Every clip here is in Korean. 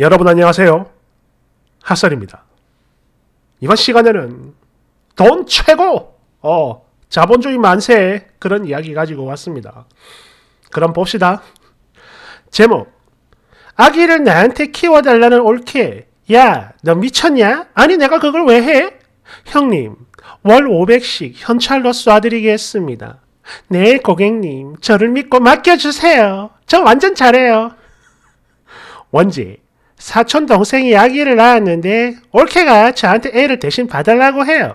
여러분 안녕하세요. 핫설입니다. 이번 시간에는 돈 최고! 어, 자본주의 만세! 그런 이야기 가지고 왔습니다. 그럼 봅시다. 제목. 아기를 나한테 키워달라는 올케. 야, 너 미쳤냐? 아니, 내가 그걸 왜 해? 형님, 월 500씩 현찰로 쏴드리겠습니다. 네, 고객님. 저를 믿고 맡겨주세요. 저 완전 잘해요. 원지. 사촌 동생이 아기를 낳았는데 올케가 저한테 애를 대신 봐달라고 해요.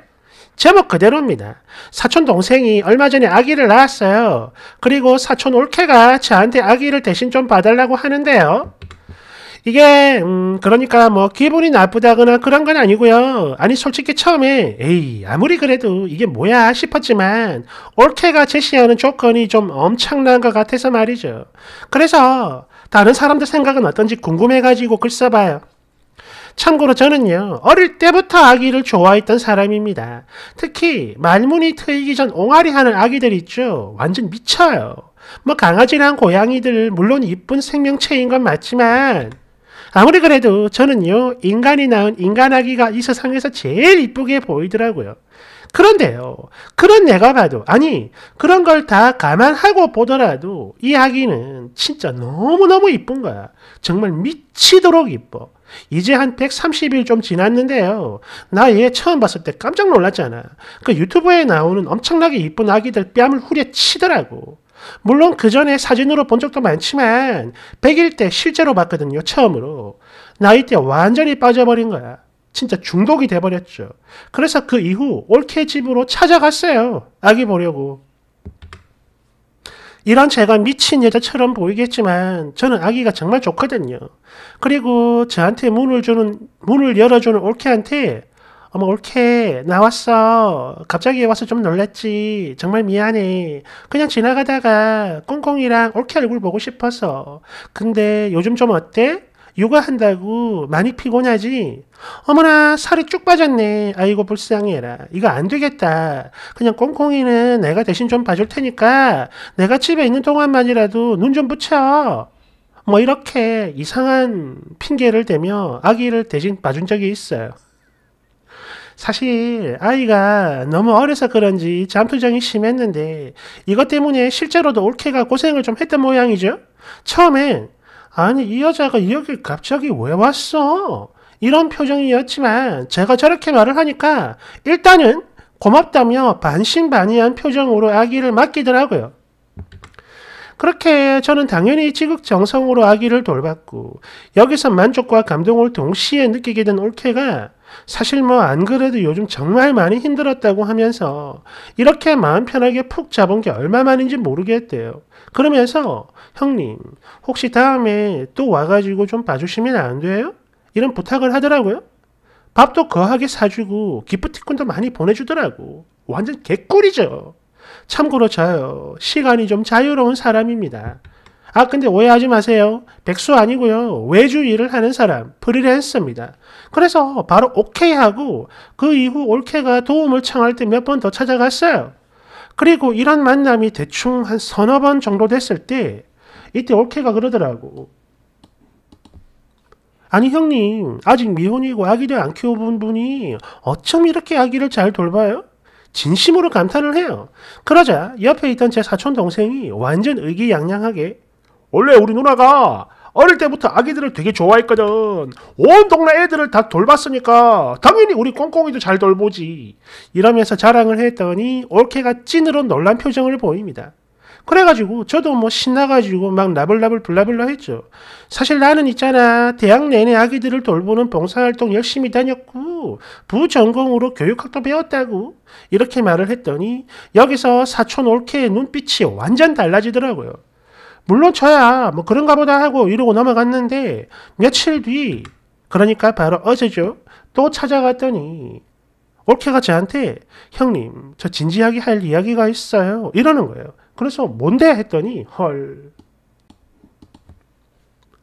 제목 그대로입니다. 사촌 동생이 얼마 전에 아기를 낳았어요. 그리고 사촌 올케가 저한테 아기를 대신 좀 봐달라고 하는데요. 이게 음 그러니까 뭐 기분이 나쁘다거나 그런 건 아니고요. 아니 솔직히 처음에 에이 아무리 그래도 이게 뭐야 싶었지만 올케가 제시하는 조건이 좀 엄청난 것 같아서 말이죠. 그래서 다른 사람들 생각은 어떤지 궁금해가지고 글 써봐요. 참고로 저는요, 어릴 때부터 아기를 좋아했던 사람입니다. 특히 말문이 트이기 전 옹알이 하는 아기들 있죠? 완전 미쳐요. 뭐 강아지랑 고양이들, 물론 이쁜 생명체인 건 맞지만, 아무리 그래도 저는요, 인간이 낳은 인간아기가 이 세상에서 제일 이쁘게 보이더라고요. 그런데요, 그런 내가 봐도, 아니, 그런 걸 다 감안하고 보더라도 이 아기는 진짜 너무너무 이쁜 거야. 정말 미치도록 이뻐. 이제 한 130일 좀 지났는데요. 나 얘 처음 봤을 때 깜짝 놀랐잖아. 그 유튜브에 나오는 엄청나게 이쁜 아기들 뺨을 후려치더라고. 물론 그 전에 사진으로 본 적도 많지만 100일 때 실제로 봤거든요. 처음으로. 나이때 완전히 빠져버린 거야. 진짜 중독이 돼버렸죠. 그래서 그 이후 올케 집으로 찾아갔어요. 아기 보려고. 이런 제가 미친 여자처럼 보이겠지만 저는 아기가 정말 좋거든요. 그리고 저한테 문을 주는 문을 열어주는 올케한테 어머 올케 나왔어 갑자기 와서 좀 놀랐지 정말 미안해 그냥 지나가다가 꽁꽁이랑 올케 얼굴 보고 싶어서 근데 요즘 좀 어때? 요가한다고 많이 피곤하지? 어머나, 살이 쭉 빠졌네. 아이고, 불쌍해라. 이거 안 되겠다. 그냥 꽁꽁이는 내가 대신 좀 봐줄 테니까 내가 집에 있는 동안만이라도 눈 좀 붙여. 뭐 이렇게 이상한 핑계를 대며 아기를 대신 봐준 적이 있어요. 사실 아이가 너무 어려서 그런지 잠투정이 심했는데 이것 때문에 실제로도 올케가 고생을 좀 했던 모양이죠. 처음엔 아니 이 여자가 여기 갑자기 왜 왔어? 이런 표정이었지만 제가 저렇게 말을 하니까 일단은 고맙다며 반신반의한 표정으로 아기를 맡기더라고요. 그렇게 저는 당연히 지극정성으로 아기를 돌봤고 여기서 만족과 감동을 동시에 느끼게 된 올케가 사실 뭐 안 그래도 요즘 정말 많이 힘들었다고 하면서 이렇게 마음 편하게 푹 잡은 게 얼마만인지 모르겠대요. 그러면서 형님 혹시 다음에 또 와가지고 좀 봐주시면 안 돼요? 이런 부탁을 하더라고요. 밥도 거하게 사주고 기프티콘도 많이 보내주더라고. 완전 개꿀이죠. 참고로 저요 시간이 좀 자유로운 사람입니다. 아, 근데 오해하지 마세요. 백수 아니고요. 외주 일을 하는 사람, 프리랜서입니다. 그래서 바로 오케이 하고 그 이후 올케가 도움을 청할 때 몇 번 더 찾아갔어요. 그리고 이런 만남이 대충 한 서너 번 정도 됐을 때 이때 올케가 그러더라고. 아니 형님 아직 미혼이고 아기도안 키워본 분이 어쩜 이렇게 아기를 잘 돌봐요? 진심으로 감탄을 해요. 그러자 옆에 있던 제 사촌 동생이 완전 의기양양하게 원래 우리 누나가 어릴 때부터 아기들을 되게 좋아했거든. 온 동네 애들을 다 돌봤으니까 당연히 우리 꽁꽁이도 잘 돌보지. 이러면서 자랑을 했더니 올케가 찐으로 놀란 표정을 보입니다. 그래가지고 저도 뭐 신나가지고 막 나블나블 블라블라 했죠. 사실 나는 있잖아 대학 내내 아기들을 돌보는 봉사활동 열심히 다녔고 부전공으로 교육학도 배웠다고 이렇게 말을 했더니 여기서 사촌 올케의 눈빛이 완전 달라지더라고요. 물론 저야 뭐 그런가 보다 하고 이러고 넘어갔는데 며칠 뒤 그러니까 바로 어제죠. 또 찾아갔더니 올케가 저한테 형님 저 진지하게 할 이야기가 있어요. 이러는 거예요. 그래서 뭔데 했더니 헐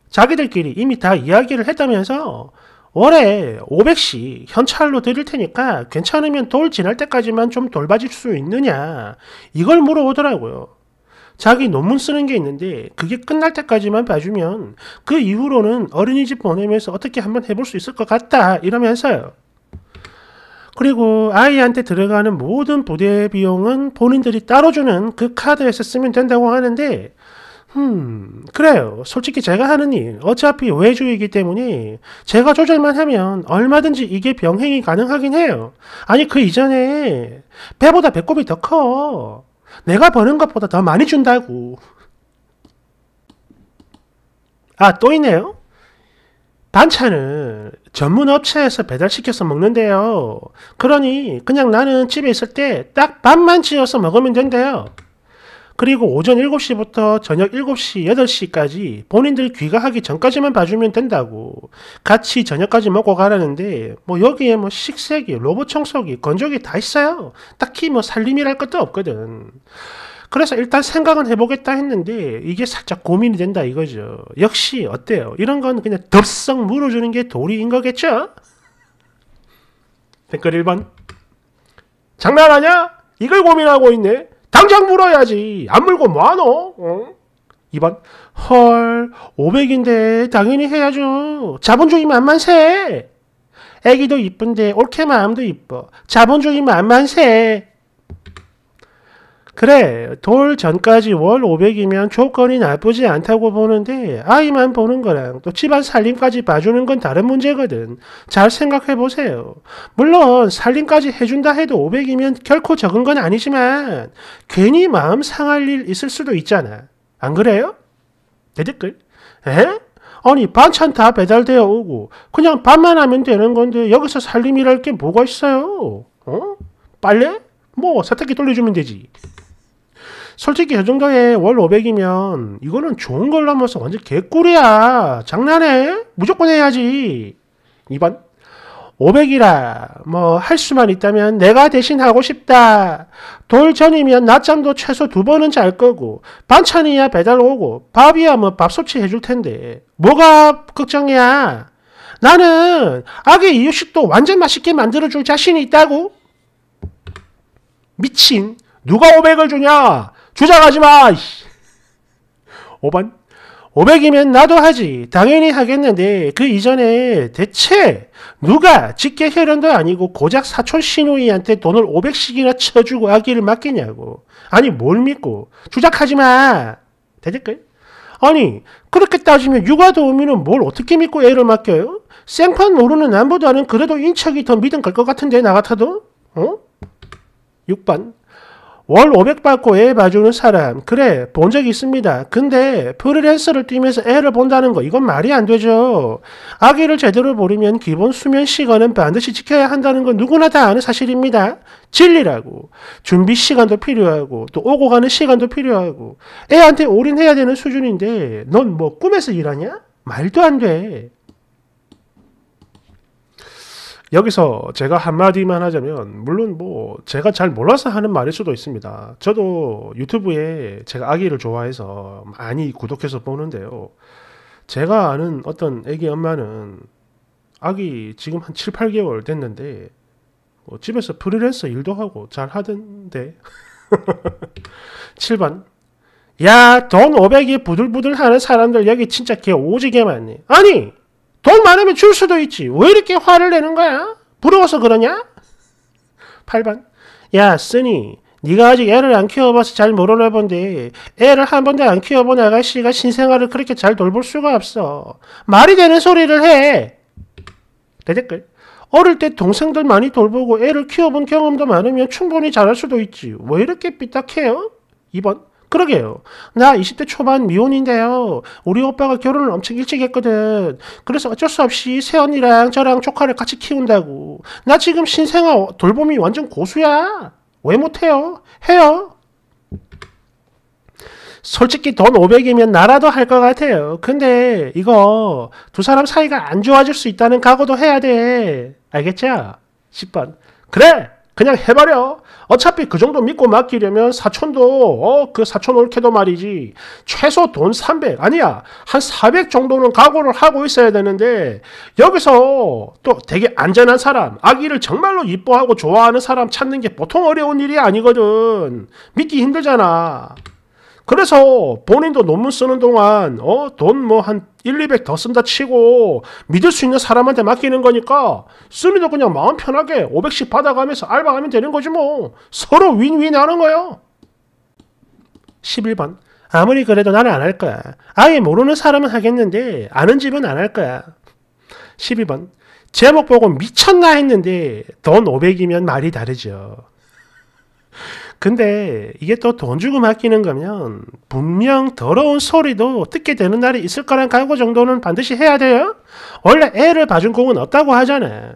자기들끼리 이미 다 이야기를 했다면서 올해 500씩 현찰로 드릴 테니까 괜찮으면 돌 지날 때까지만 좀 돌봐줄 수 있느냐 이걸 물어보더라고요 자기 논문 쓰는 게 있는데 그게 끝날 때까지만 봐주면 그 이후로는 어린이집 보내면서 어떻게 한번 해볼 수 있을 것 같다 이러면서요. 그리고 아이한테 들어가는 모든 부대 비용은 본인들이 따로 주는 그 카드에서 쓰면 된다고 하는데 음, 그래요. 솔직히 제가 하는 일, 어차피 외주이기 때문에 제가 조절만 하면 얼마든지 이게 병행이 가능하긴 해요. 아니, 그 이전에 배보다 배꼽이 더 커. 내가 버는 것보다 더 많이 준다고. 아, 또 있네요? 반찬을 전문 업체에서 배달시켜서 먹는데요. 그러니 그냥 나는 집에 있을 때 딱 밥만 지어서 먹으면 된대요. 그리고 오전 7시부터 저녁 7시, 8시까지 본인들 귀가하기 전까지만 봐주면 된다고 같이 저녁까지 먹고 가라는데 뭐 여기에 뭐 식세기, 로봇 청소기, 건조기 다 있어요. 딱히 뭐 살림이랄 것도 없거든. 그래서 일단 생각은 해보겠다 했는데 이게 살짝 고민이 된다 이거죠. 역시 어때요? 이런 건 그냥 덥석 물어주는 게 도리인 거겠죠? 댓글 1번 장난하냐? 이걸 고민하고 있네. 당장 물어야지. 안 물고 뭐하노? 어? 2번 헐 500인데 당연히 해야죠. 자본주의 만만세. 애기도 이쁜데 올케 마음도 이뻐. 자본주의 만만세. 그래, 돌 전까지 월 500이면 조건이 나쁘지 않다고 보는데 아이만 보는 거랑 또 집안 살림까지 봐주는 건 다른 문제거든. 잘 생각해 보세요. 물론 살림까지 해준다 해도 500이면 결코 적은 건 아니지만 괜히 마음 상할 일 있을 수도 있잖아. 안 그래요? 내 댓글. 에? 아니 반찬 다 배달되어 오고 그냥 밥만 하면 되는 건데 여기서 살림이랄 게 뭐가 있어요? 어? 빨래? 뭐 세탁기 돌려주면 되지. 솔직히 저 정도에 월 500이면 이거는 좋은 걸 넘어서 완전 개꿀이야. 장난해? 무조건 해야지. 2번. 500이라 뭐 할 수만 있다면 내가 대신 하고 싶다. 돌전이면 낮잠도 최소 두 번은 잘 거고 반찬이야 배달 오고 밥이야 뭐 밥섭취 해줄 텐데 뭐가 걱정이야. 나는 아기 이유식도 완전 맛있게 만들어줄 자신이 있다고. 미친 누가 500을 주냐? 주장하지 마! 오반 500이면 나도 하지. 당연히 하겠는데 그 이전에 대체 누가 직계 혈연도 아니고 고작 사촌 시누이한테 돈을 500씩이나 쳐주고 하기를 맡기냐고. 아니 뭘 믿고 주작하지 마. 되니까 아니 그렇게 따지면 육아도우미는 뭘 어떻게 믿고 애를 맡겨요? 생판 모르는 남보다는 그래도 인척이 더 믿음 갈것 같은데 나 같아도? 어? 6번 월500 받고 애 봐주는 사람 그래 본 적 있습니다. 근데 프리랜서를 뛰면서 애를 본다는 거 이건 말이 안 되죠. 아기를 제대로 보려면 기본 수면 시간은 반드시 지켜야 한다는 건 누구나 다 아는 사실입니다. 진리라고 준비 시간도 필요하고 또 오고 가는 시간도 필요하고 애한테 올인해야 되는 수준인데 넌 뭐 꿈에서 일하냐? 말도 안 돼. 여기서 제가 한마디만 하자면, 물론 뭐, 제가 잘 몰라서 하는 말일 수도 있습니다. 저도 유튜브에 제가 아기를 좋아해서 많이 구독해서 보는데요. 제가 아는 어떤 애기 엄마는 아기 지금 한 7, 8개월 됐는데, 뭐 집에서 프리랜서 일도 하고 잘 하던데. 7번. 야, 돈 500이 부들부들 하는 사람들 여기 진짜 개 오지게 많네. 아니! 돈 많으면 줄 수도 있지. 왜 이렇게 화를 내는 거야? 부러워서 그러냐? 8번. 야, 쓰니. 네가 아직 애를 안 키워봐서 잘 모르나 본데 애를 한 번도 안 키워본 아가씨가 신생아를 그렇게 잘 돌볼 수가 없어. 말이 되는 소리를 해. 대댓글. 어릴 때 동생들 많이 돌보고 애를 키워본 경험도 많으면 충분히 잘할 수도 있지. 왜 이렇게 삐딱해요? 2번. 그러게요. 나 20대 초반 미혼인데요. 우리 오빠가 결혼을 엄청 일찍 했거든. 그래서 어쩔 수 없이 새언니랑 저랑 조카를 같이 키운다고. 나 지금 신생아 돌봄이 완전 고수야. 왜 못해요? 해요. 솔직히 돈 500이면 나라도 할 것 같아요. 근데 이거 두 사람 사이가 안 좋아질 수 있다는 각오도 해야 돼. 알겠죠? 10번. 그래! 그냥 해버려. 어차피 그 정도 믿고 맡기려면 사촌도 어그 사촌 올케도 말이지 최소 돈 300 아니야 한 400 정도는 각오를 하고 있어야 되는데 여기서 또 되게 안전한 사람 아기를 정말로 이뻐하고 좋아하는 사람 찾는 게 보통 어려운 일이 아니거든 믿기 힘들잖아. 그래서 본인도 논문 쓰는 동안 어 돈 뭐 한 1, 200 더 쓴다 치고 믿을 수 있는 사람한테 맡기는 거니까 쓰니도 그냥 마음 편하게 500씩 받아가면서 알바하면 되는 거지 뭐 서로 윈윈 하는 거예요 11번 아무리 그래도 나는 안 할 거야 아예 모르는 사람은 하겠는데 아는 집은 안 할 거야 12번 제목 보고 미쳤나 했는데 돈 500이면 말이 다르죠 근데 이게 또 돈 주고 맡기는 거면 분명 더러운 소리도 듣게 되는 날이 있을 거란 각오 정도는 반드시 해야 돼요. 원래 애를 봐준 공은 없다고 하잖아뭐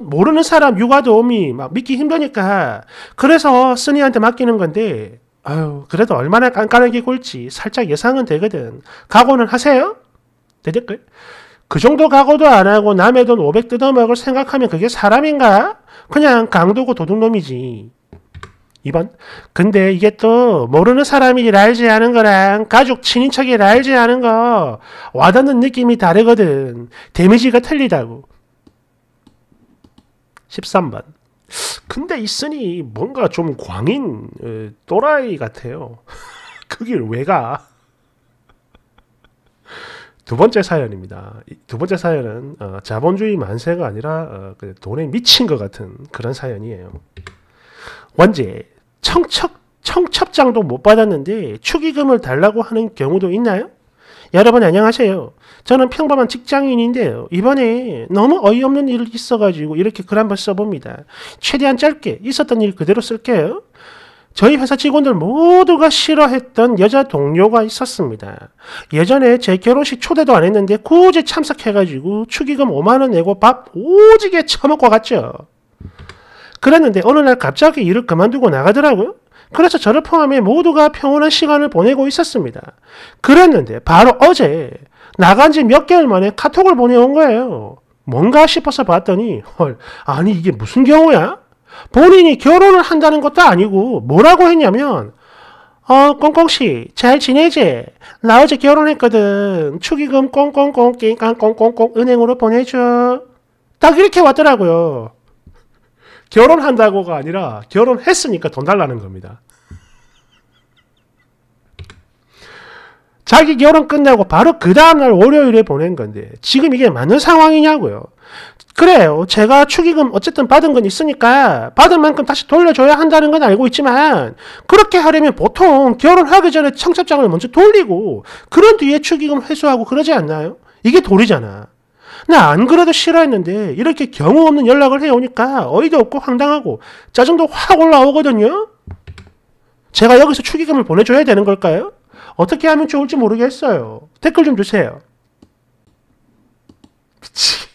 모르는 사람 육아 도우미 막 믿기 힘드니까 그래서 스니한테 맡기는 건데 아유 그래도 얼마나 깐깐하게 굴지 살짝 예상은 되거든. 각오는 하세요? 되댓글. 그 정도 각오도 안 하고 남의 돈 500 뜯어먹을 생각하면 그게 사람인가? 그냥 강도고 도둑놈이지. 2번. 근데 이게 또 모르는 사람이 알지 않은 거랑 가족, 친인척이 알지 않은 거 와닿는 느낌이 다르거든. 데미지가 틀리다고. 13번. 근데 있으니 뭔가 좀 광인 에, 어, 또라이 같아요. 그길왜 가? 두 번째 사연입니다. 두 번째 사연은 어, 자본주의 만세가 아니라 어, 돈에 미친 것 같은 그런 사연이에요. 원제 청첩, 청첩장도 못 받았는데 축의금을 달라고 하는 경우도 있나요? 여러분 안녕하세요. 저는 평범한 직장인인데요. 이번에 너무 어이없는 일이 있어가지고 이렇게 글 한 번 써봅니다. 최대한 짧게 있었던 일 그대로 쓸게요. 저희 회사 직원들 모두가 싫어했던 여자 동료가 있었습니다. 예전에 제 결혼식 초대도 안 했는데 굳이 참석해가지고 축의금 5만원 내고 밥 오지게 처먹고 갔죠. 그랬는데 어느 날 갑자기 일을 그만두고 나가더라고요. 그래서 저를 포함해 모두가 평온한 시간을 보내고 있었습니다. 그랬는데 바로 어제 나간 지 몇 개월 만에 카톡을 보내온 거예요. 뭔가 싶어서 봤더니 헐 아니 이게 무슨 경우야? 본인이 결혼을 한다는 것도 아니고 뭐라고 했냐면 어 꽁꽁씨 잘 지내지? 나 어제 결혼했거든. 축의금 꽁꽁꽁 깽깡 꽁꽁꽁 은행으로 보내줘. 딱 이렇게 왔더라고요. 결혼한다고가 아니라 결혼했으니까 돈 달라는 겁니다. 자기 결혼 끝나고 바로 그 다음날 월요일에 보낸 건데 지금 이게 맞는 상황이냐고요. 그래요. 제가 축의금 어쨌든 받은 건 있으니까 받은 만큼 다시 돌려줘야 한다는 건 알고 있지만 그렇게 하려면 보통 결혼하기 전에 청첩장을 먼저 돌리고 그런 뒤에 축의금 회수하고 그러지 않나요? 이게 도리잖아. 나안 그래도 싫어했는데 이렇게 경우 없는 연락을 해오니까 어이도 없고 황당하고 짜증도 확 올라오거든요. 제가 여기서 축의금을 보내줘야 되는 걸까요? 어떻게 하면 좋을지 모르겠어요. 댓글 좀 주세요. 그치.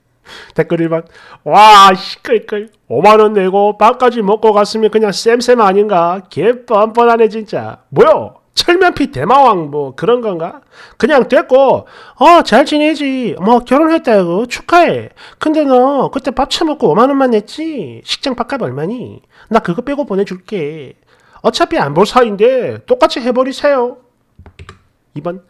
댓글 1번 와 시끌끌 5만원 내고 밥까지 먹고 갔으면 그냥 쌤쌤 아닌가? 개 뻔뻔하네 진짜. 뭐요? 철면피 대마왕 뭐 그런 건가? 그냥 됐고 어 잘 지내지 뭐 결혼했다고 축하해 근데 너 그때 밥 처먹고 5만원만 냈지? 식장 밥값 얼마니? 나 그거 빼고 보내줄게 어차피 안 볼 사이인데 똑같이 해버리세요 2번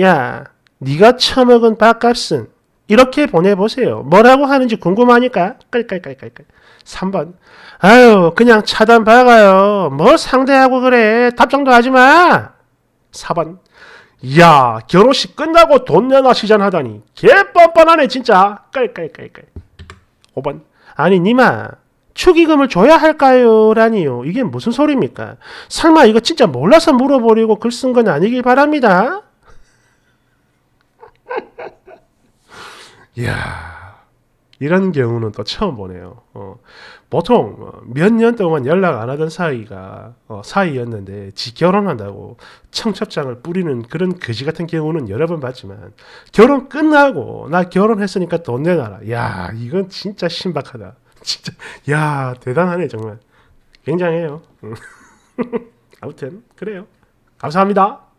야 네가 처먹은 밥값은 이렇게 보내보세요. 뭐라고 하는지 궁금하니까 깔깔깔깔깔. 3번 아유 그냥 차단 박아요. 뭐 상대하고 그래. 답장도 하지마. 4번 야 결혼식 끝나고 돈 내놔 시전하다니 개 뻔뻔하네 진짜. 깔깔깔깔. 5번 아니 니마 축의금을 줘야 할까요? 라니요. 이게 무슨 소리입니까? 설마 이거 진짜 몰라서 물어보려고 글 쓴 건 아니길 바랍니다. 이야, 이런 경우는 또 처음 보네요. 어, 보통 어, 몇년 동안 연락 안 하던 사이가 어, 사이였는데 지 결혼한다고 청첩장을 뿌리는 그런 거지 같은 경우는 여러 번 봤지만 결혼 끝나고 나 결혼했으니까 돈 내놔라. 야, 이건 진짜 신박하다. 진짜, 야, 대단하네 정말. 굉장해요. 음. 아무튼 그래요. 감사합니다.